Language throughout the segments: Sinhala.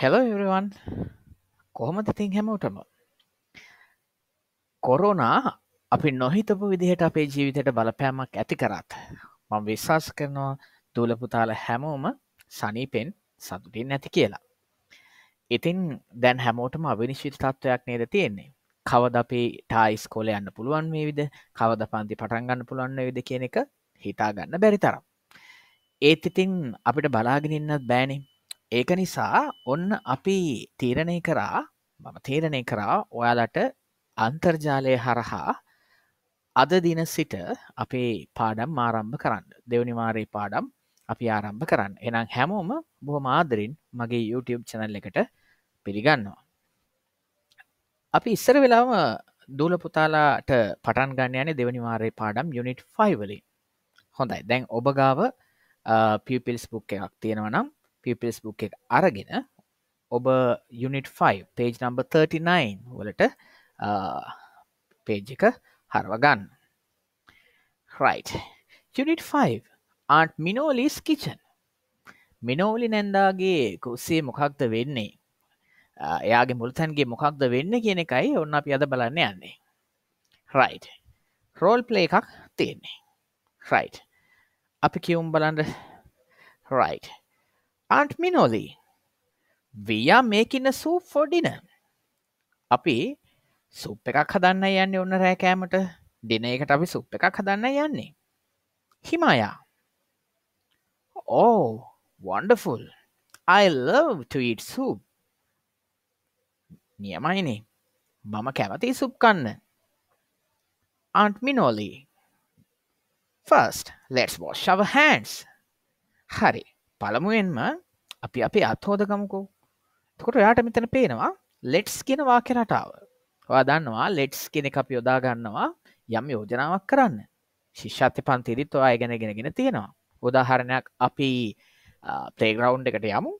හැලෝ එවරුවන් කොහොමද තින් හැමෝටම කොරෝනා අපි නොහිතපු විදිහට අපේ ජීවිතයට බලපෑමක් ඇති කරත් මං විශ්වාස කරනවා දූලපුතාල හැමෝම සනීපෙන් සතුටින් නැති කියලා ඉතින් දැන් හැමෝටම අවිනිශ්විත තත්ත්වයක් නේද තියෙන්නේ කවද අපේ ටායිස් කෝල යන්න පුළුවන් මේ විද කවද පන්ති පටන්ගන්න පුළුවන් විද කියන එක හිතාගන්න බැරි තරම් ඒත් ඉතින් අපිට බලාගෙනන්නත් බෑනේ ඒක නිසා ඔන්න අපි තීරණය කරා මම තීරණය කරා ඔයාලට අන්තර්ජාලය හරහා අද දින සිට අපේ පාඩම් ආරම්භ කරන්න දෙවනිවාරයේ පාඩම් අපි ආරම්භ කරන්න එනම් හැමෝම බොහොම ආදරින් මගේ YouTube චැනල් එකට පිළිගන්නවා අපි ඉස්සර වෙලාම දූල පුතාලාට පටන් ගන්න යන දෙවනිවාරය පාඩම් යුනිට් ෆයිවලින් හොඳයි දැන් ඔබගාව පියපිල්ස් බුක් එකක් තියෙනවනම් පිපස් බුක් එක අරගෙන ඔබ යුනිට 5 පේජ් නම්බ 39 වලට පේජ් එක හරවගන්න right unit 5 aunt minoli's kitchen මිනෝලි නැන්දාගේ කුස්සේ මොකක්ද වෙන්නේ එයාගේ මුල්තැන්ගේ මොකක්ද වෙන්න කියන එකයි ඔන්න අපි අද බලන්න යන්නේ right රෝල් ප්ලේ එකක් තියෙන්නේ right අපි කියවුම් බලන්ඩ right Aunt Minoli, we are making a soup for dinner. අපි සුප් එකක් හදන්න යන්නේ ඔන්න රෑකෑමට දින එකට අපි සුප් එකක් හදන්න යන්නේ. හිමයා. ඕ වොන්ඩෆුල් I love to eat soup. නියමයිනේ. මම කැමති සුප් කන්න. Aunt Minoli. First, let's wash our hands. හරි. පළමුුවෙන්ම අපි අපේ අත්හෝදගමකෝ තකොට යාට මෙතන පේනවා ලෙට්ස් කියෙන වාක්‍ය රටාව දන්නවා ලෙට්ස් කෙනෙ අපි යොදාගන්නවා යම් යෝජනාවක් කරන්න ශිෂ්‍යත්‍ය පන්තිරිත් ඔයා ගැනගෙනගෙන තියෙනවා උදාහරණයක් අපි පලේග්‍රවන්් එකට යමු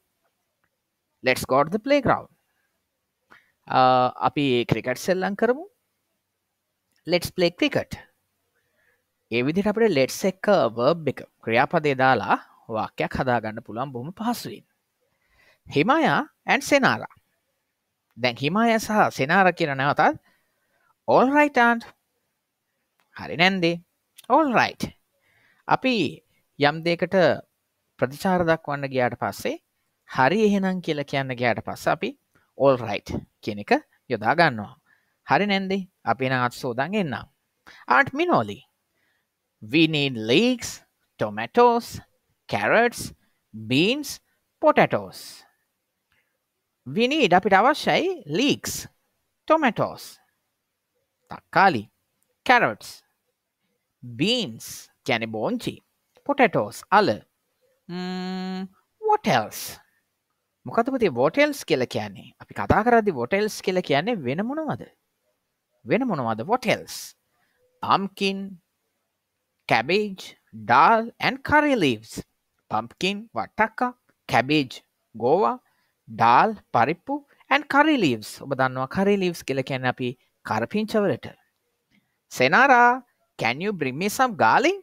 ලෙටස් ගෝඩ් පලේග්‍රව් අපි ක්‍රිකට් සෙල්ලං කරමු ලෙටස් පලේ ක්‍රිකට් ඒ විදිට අපට ලෙට්ස් එක්ක වර්බ් එක ක්‍රියාපදේ දාලා වාක්‍යයක් හදාගන්න පුළුවන් බොහොම පහසුවෙන් හිමයා ඇන් සෙනාරා දැන් හිමාය සහ සෙනාර කියන නැවතත් ඕල්රයිටන් හරි නැන්දේ ඕල්රයිට් අපි යම් දෙකට ප්‍රතිචාර දක්වන්න ගියාට පස්සේ හරි එහෙනම් කියලා කියන්න ගයාට පස්ස අපි ඕල් රයිට් කියන එක යොදා ගන්නවා හරි නැන්දේ අපි නත් සෝදන් එන්නම් ආට් Minoli we need leeks tomatoes carrots beans potatoes we need අපිට අවශ්‍යයි ලීක්ස් ටොමටෝස් තක්කාලි කැරට්ස් බීන්ස් කැනෙ බෝංචි පොටටෝස් අල වොටල්ස් මොකතපති වොටෙල්ස් කියල කියන්නේ අපි කතා කරදි වොටෙල්ස් කියල කියන්නේ වෙන මොනවද වෙන මොනවද what else pumpkin cabbage dal and curry leaves pumpkin, වටක්කා කැබේජ් ගෝවා ඩාල් පරිප්පු ඇන් කරි ලීවස් ඔබ දන්නවා කරි ලීවස් කියල කැන අපි කරපිංචවලට සෙනාරා කැනිය බ්‍රිම්මිසම් ගාලින්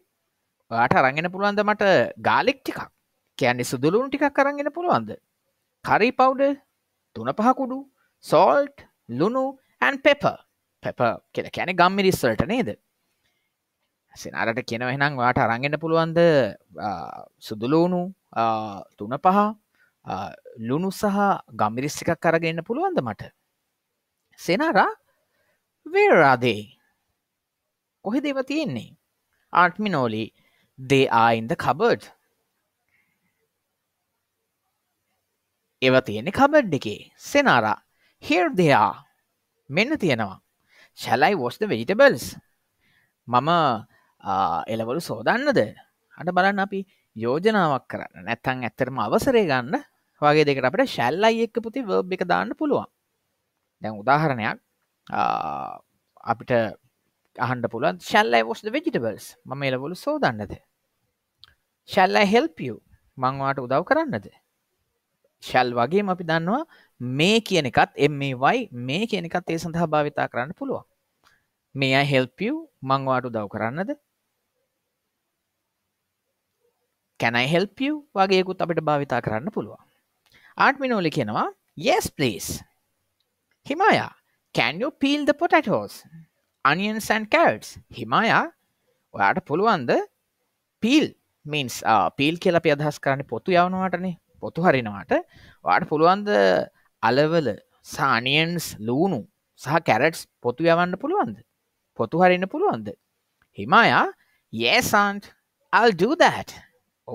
ඔයාට රගෙන පුළුවන්ද මට ගාලික් ටිකක් කියන්නේ සුදුලුන් ටිකක් කරගෙන පුළුවන්ද කරි පවුඩ තුන පහකුඩු සෝල්ට් ලුණු ඇන් පෙප පෙප කියල කැන ගම්මිරිස්වලට නේද සිනාරට කියනවහෙනම් වාට අරගෙන පුළුවන්ද සුදුලූුණු තුන පහ ලුණු සහ ගම්මිරිස්්ටිකක් කරගන්න පුළුවන්ද මට සෙනරා වේරාදේ කොහෙ දේව තියෙන්නේ ආර්ට්මිනෝලි දේ ආයින්ද කබඩ් ඒව තියෙනෙ කබඩ් එකේ සෙනාරා හිර් දෙයා මෙන්න තියෙනවා ශැලයි වෝස්ද වෙජිටබල්ස් මම එලවලු සෝදන්නද හට බලන්න අපි යෝජනාවක් කරන්න නැත්තන් ඇත්තරම අවසරේ ගන්න වගේ දෙකට අපට ශැල්ලයි එක්ක පුති වර්බ් එක දාන්න පුළුවන් දැන් උදාහරණයක් අපිට අහන්ඩ පුළන් ශැල්ලයි වෝස්ද වෙජිටබල්ස් ම එලවලු සෝදන්නද ශැල්ලයි හෙල්පිය මංවාට උදව් කරන්නද ශැල් වගේ අපි දන්නවා මේ කියන එකත් එමයි මේ කියන එකත් ඒ සඳහා භාවිතා කරන්න පුළුවන් මේ හෙල්පිය මංවාට උදව් කරන්නද කැනයි හෙල්පිය වගේකුත් අපිට භාවිතා කරන්න පුළුවන් ආටමිනෝලි කියනවා yes please හිමයා can you peel the potatoes onions and carrots හිමයා ඔයාට පුළුවන්ද පීල් means uh, පීල් කියලා අපි අදහස් කරන්නේ පොතු යවනවාටනේ පොතු හරිනවාට ඔයාට පුළුවන්ද අලවල සානියන්ස් ලූණු සහ කැරට්ස් පොතු යවන්න පුළුවන්ද පොතු හරින්න පුළුවන්ද හිමයා yes aunt I'll do that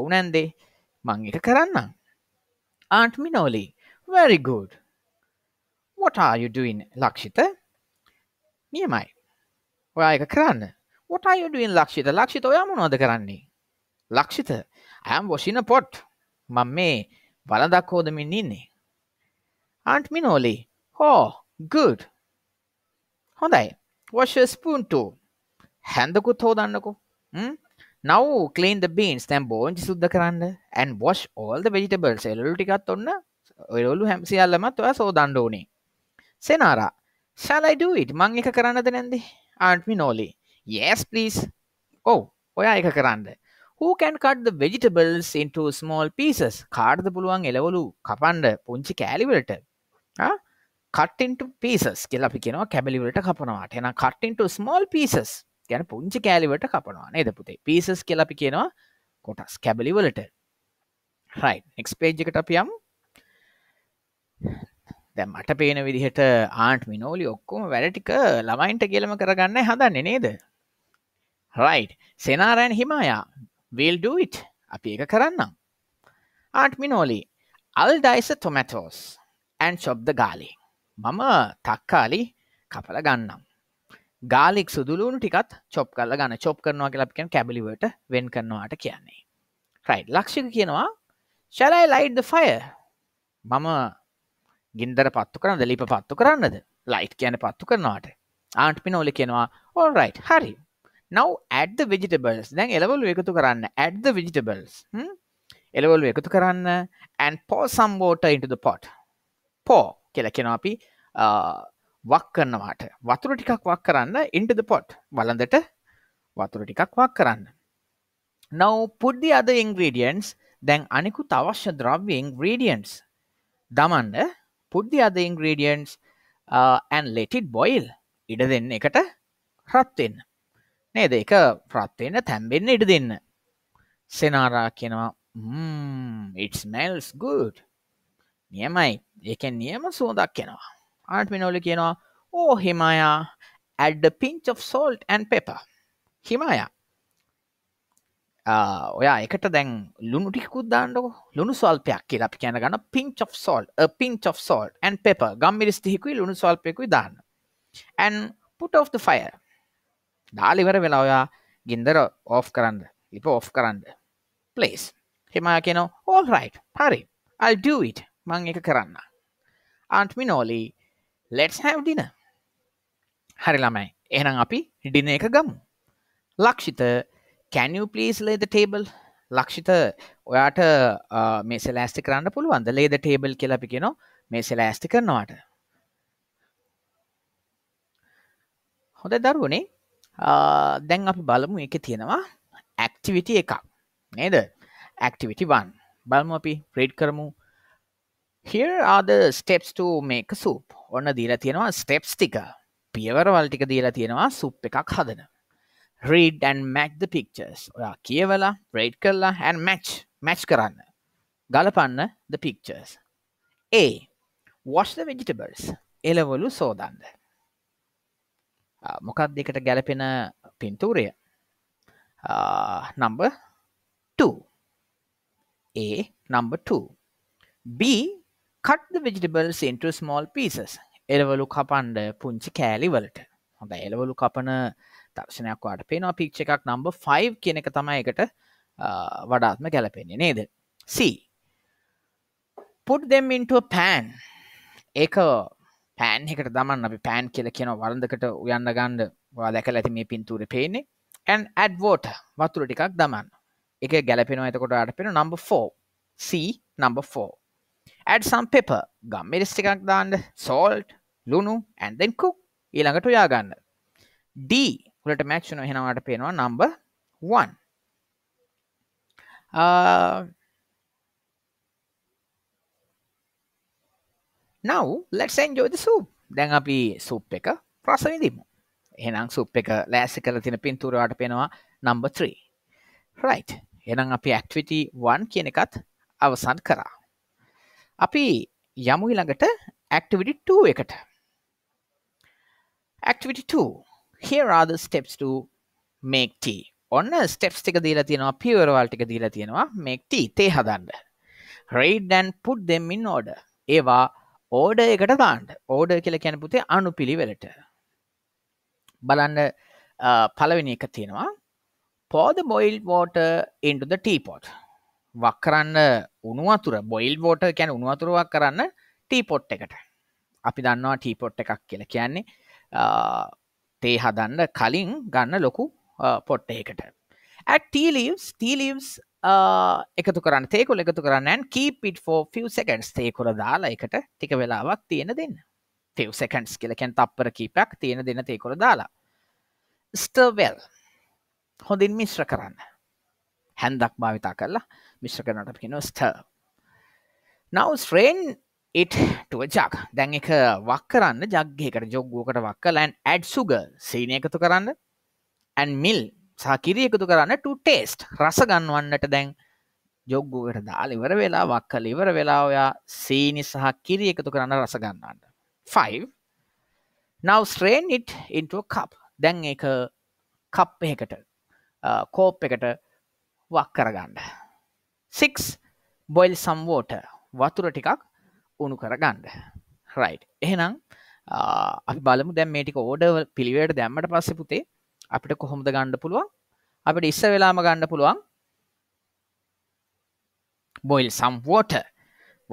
ඕනෑන්දේ මං එක කරන්න Aunt Minoli, very good. What are you doing, Lakshita? නියමයි. ඔයා එක කරන්න. What are you doing, Lakshita? Lakshita ඔයා මොනවද කරන්නේ? Lakshita, I am washing a pot. මම මේ වළඳක් හොදමින් ඉන්නේ. Aunt Minoli, oh, good. හොඳයි. Wash a spoon too. හැන්දකුත් හොදන්නකෝ. හ්ම්? නව් කලන් බීන්ස් තැම් බෝංචි සුද්ද කරන්න ඇන් වොෂ් ඕල්ද වෙජිටබල් සෙලටිකත් ඔන්න ඔයලු හැම්සිියල්ලමත් ඔය සෝදන්ඩ ඕනේ සෙනාරා ශලයිඩුවිට මං එක කරන්නද නැදි ආන්ටමි නෝලි යස් පලිස් ඕ ඔයා එක කරන්න හූකැන්කට්ද වෙජිටබල්ස් ඉන්ට ස්මෝල් පිසස් කාඩ්ද පුළුවන් එලවලු කපන්ඩ පුංචි කෑලිවලට කටින්ට පිසස් කෙලපි කෙනවා කැබලිවලට කපනවාට එන කටින්ට ස්මෝල් පිසස් ගැන පුංචි කෑලිවට කපනවා නේද පුතේ පිසස් කියලපි කියනවා කොටස් කැබලිවලට රයි එක්ස්පේජ්කට අපියම් දැ මට පේන විදිහට ආන්ට් මිනෝලි ඔක්කොම වැඩටික ළමයින්ට කියලම කරගන්න හදන්න නේද රයි සෙනාරයන් හිමායා විල්ඩට අපි එක කරන්නම් ආන්ට් මිනෝලි අල් ඩයිස තොමැටෝස් ඇන් ශොබ්ද ගාලි මම තක්කාලි කපල ගන්නම් ගාලික් සුදුලුණු ටිකත් චොප් කල ගන්න චොප් කරනවා කියලපිකන් කැබිලිවට වෙන් කරනවාට කියන්නේ රයි් ලක්ෂික කියනවා ශලයි ලයිට්ද ෆය මම ගින්දර පත්තු කරන්න ලිප පත්තු කරන්නද ලයිට් කියන පත්තු කරනවාට ආන්ට්පි නෝල කියනවා ඕල් රයිට් හරි නව ඇඩ්ද විජිටබල්ස් දැන් එලවල් එකතු කරන්න ඇඩ්ද විජිටබල්ස් එලවල් එකතු කරන්න ඇන් පෝ සම්බෝට ඉන්ටද පොට් පෝ කියල කෙනවා අපි වක් කරනවාට වතුර ටිකක් වක් කරන්න ඉන්ටද පොට් වලඳට වතුර ටිකක් වක් කරන්න නව පුද්දි අද ඉංග්‍රීඩියන්ස් දැන් අනිකු අවශ්‍ය ද්‍රව්‍ය ඉංග්‍රීඩියන්ස් දමන්න පුද්දි අද ඉංග්‍රීඩියන්ස් ඇන් ලෙටිඩ් බොයිල් ඉඩ දෙන්න එකට රත්වෙන්න නේද එක ප්‍රත්වෙන්න තැම්බෙන්න ඉඩ දෙන්න සෙනාරා කියෙනවා ඉට්මල්ස් ගුඩ් නියමයි එක නියම සෝදක් කෙනවා ආටමිනෝල කියනවා ඕ හිමයා add a pinch of salt and pepper හිමයා ඔයා එකට දැන් ලුණු ටිකුත් දාන්නක ලුණු සල්පයක් කියලා අපි කියන ගන්න pinch of salt pinch of salt and pepper ගම්මිරිස්තිහිකුයි ලුණු සල්පයකුයි දාන්න and put of the fire දාලිවර වෙලා ඔයා ගින්දර ඕෆ් කරන්න ලිප ඔෆ් කරන්න පලේස් හෙමයා කියන ඕල් රයි් හරි අල්ඩට මං එක කරන්න ආන්ටමිනෝලී ලෙටස් හැව්ඩින හරි ළමයි එහනම් අපි ඩින එක ගමු ලක්ෂිත කැනපලස් ලේද ටේබල් ලක්ෂිත ඔයාට මේ සෙලෑස්ති කරන්න පුළුවන්ද ලේද ටේබල් කියලපි කෙනො මේ සෙලෑස්ති කරනවාට හොඳ දරුවනේ දැන් අපි බලමු එක තියෙනවා ඇක්ටිවිට එකක් නේද ඇක්ටිවිටි වන් බලමු අපි ප්‍රේඩ් කරමු here are the steps to make a soup ඔන්න දීලා තියෙනවා ස්ටෙප්ස් ටික පියවරවල් ටික දීලා තියෙනවා සුප් එකක් හදන රීඩන් මැක්ද පික්චර්ස් ඔයා කියවලා රේඩ් කරලා හැන් මැච් මැච් කරන්න ගලපන්න ද පික්චර්ස් ඒ වොස්ද වෙජිටබර්ස් එලවලු සෝදන්ද මොකක් දෙකට ගැලපෙන පින්තූරය number 2 A number 2 B cut the vegetables into small pieces එලවලු කපන්ඩ පුංචි කෑලිවලට හොඳ එලවලු කපන දර්ශනයක්වාට පේනවා පික්ෂ එකක් නම්බ 5 කියන එක තමයි එකට වඩාත්ම ගැලපෙන්නේ නේද C පුට් දෙම් ඉන්ටුව පෑන් ඒක පෑන් එකට දමන් අපි පෑන් කියල කියන වරඳකට උයන්න ගණ්ඩ වා දැක ඇති මේ පින්තුර පේන්නේ ඇන් ඇඩ්වෝට වතුර ටිකක් දමන්න එක ගැලපෙනවා එතකොට අට පෙන number 4 C number 4 add some pepper ගම් මිරිස් ටිකක් දාන්න salt ලුණු and then cook ඊළඟට උයා ගන්න D වලට match වෙනවා එහෙනම් වාට පේනවා number 1 uh, now let's enjoy the soup දැන් අපි සුප් එක ප්‍රස විඳිමු එහෙනම් සුප් එක ලෑසි කළ තින පින්තුරවාට පෙනවා නම්බ 3 රයි් එනම් අපි ඇක්ටිවිටි 1 කියන එකත් අවසන් කරා අපි යමු ළඟට activity 2 එකට activity 2 here are the steps to make tea ඔන්න steps ටික දීලා තියෙනවා pure වල ටික දීලා තියෙනවා make tea තේ හදන්න read and put them in order ඒවා order එකට දාන්න order කියලා කියන පුතේ අනුපිළිවෙලට බලන්න පළවෙනි එක තියෙනවා pour the boiled water into the teapot වක් කරන්න උනුවතුර බොයිල් බෝට කැන උනුවතුරුවක් කරන්න ටීපොට් එකට අපි දන්නවා ටීපොට් එකක් කියල කියන්නේ තේ හදන්න කලින් ගන්න ලොකු පොට්ට එකට ඇටලීස් තීලීම්ස් එකතු කරන්න තේකුල එකතු කරන්න කීපිට ෝ ෆසකන්ස් තේකුර දාලා එකට ටික වෙලාවක් තියෙන දෙන්න තෙවසකන්ස් කියලකැන් තප්පර කීපයක් තියෙන දෙන තේකුර දාලා ස්ටර්වල් හොඳින් මිශ්‍ර කරන්න හැන්දක් භාවිතා කරලා මිශ්‍ර කරනට කියන ස්ට නවස්්‍රේන් ඉට ටුවචක් දැන් එක වක් කරන්න ජග්ගේකට ජොග්ගුවකට වක්කලන් ඇඩ් සුග සීනය එකතු කරන්න ඇන් මිල් සාකිරිය එකතු කරන්න ටේස්ට් රස ගන්වන්නට දැන් ජොග්ගුවට දාලිවර වෙලා වක්කල ඉවර වෙලා ඔයා සීනි සහ කිරිය එකතු කරන්න රස ගන්නන්න 5 now strain it into a cup දැන් එක කප් එකට කෝප් එකට වක් කරගන්න 6 බොයිල් සම්වෝට වතුර ටිකක් උුණු කර ගණ්ඩ රයි් එහෙනම් අපි බලමු දැම් මේටික ඕඩ පිළිවට දැම්මට පස්සෙ පුතේ අපිට කොහොමද ගණ්ඩ පුළුවන් අපිට ඉස්ස වෙලාම ගණ්ඩ පුළුවන් බොයිල් සම්වෝට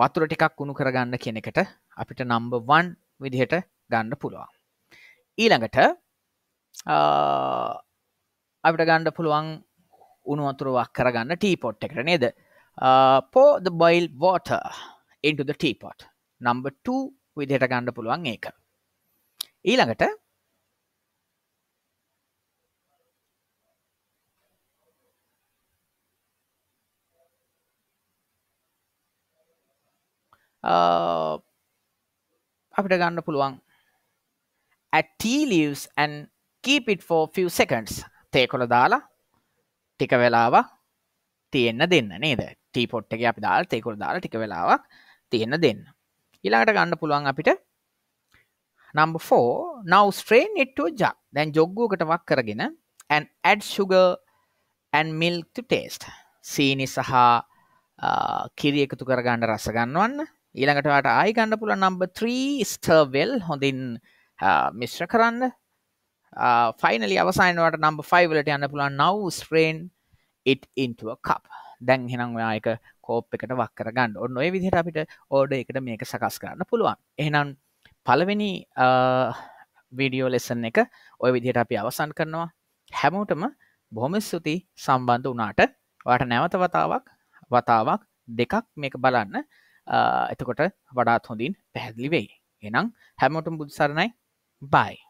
වතුර ටිකක් උුණු කරගන්න කෙනෙකට අපිට නම්බ වන් විදිහට ගණ්ඩ පුළුවන් ඊළඟට අපිට ගණ්ඩ පුළුවන් උනුවතුරුවක් කරගන්න ටීපොට් එකට නේද පෝ uh, the boil water into the teapot number 2 විදිහට ගන්න පුළුවන් ඒක ඊළඟට uh, අපිට ගන්න පුළුවන් at tea leaves and keep it for few seconds තේ කොළ දාලා ටික වෙලාවක් තියෙන්න දෙන්න නේද ටීපොට් එක අපි දාල් තෙකුල් දාල ටික වෙලාවක් තියෙන්න දෙන්න ඉලාට ගන්න පුළුවන් අපිට නම්ෝ නව ස්ට්‍රේන් එටෝ ජක් දැන් ජොග්ගුවකට වක් කරගෙන and add sugar and milk to taste සීනි සහ කිරි එකතු කරගන්න රස ගන්නවන්න ඊළඟටට ආයි ගන්න පුළ නම්බ 3 ස්ටර්වෙල් හොඳින් මිශ්‍ර කරන්න ෆයිනලි අවසානවට නම්බ ෆයිවලට යන්න පුළන් නව strain it into a cup දැන් හෙනම් යායක කෝප් එකට වක් කරගන්න ඔන්න ඔය විදිහට අපිට ඕඩ එකට මේක සකස් කරන්න පුළුවන් එහෙනම් පළවෙනි වීඩියෝ ලෙසන් එක ඔය විදිහට අපි අවසන් කරනවා හැමෝටම බොහොම ස්තුති සම්බන්ධ වනාට වාට නැවත වතාවක් වතාවක් දෙකක් මේක බලන්න එතකොට වඩාත් හොඳින් පැහැදිලි වෙයි එනම් හැමෝටම් බුදුසරණයි බයි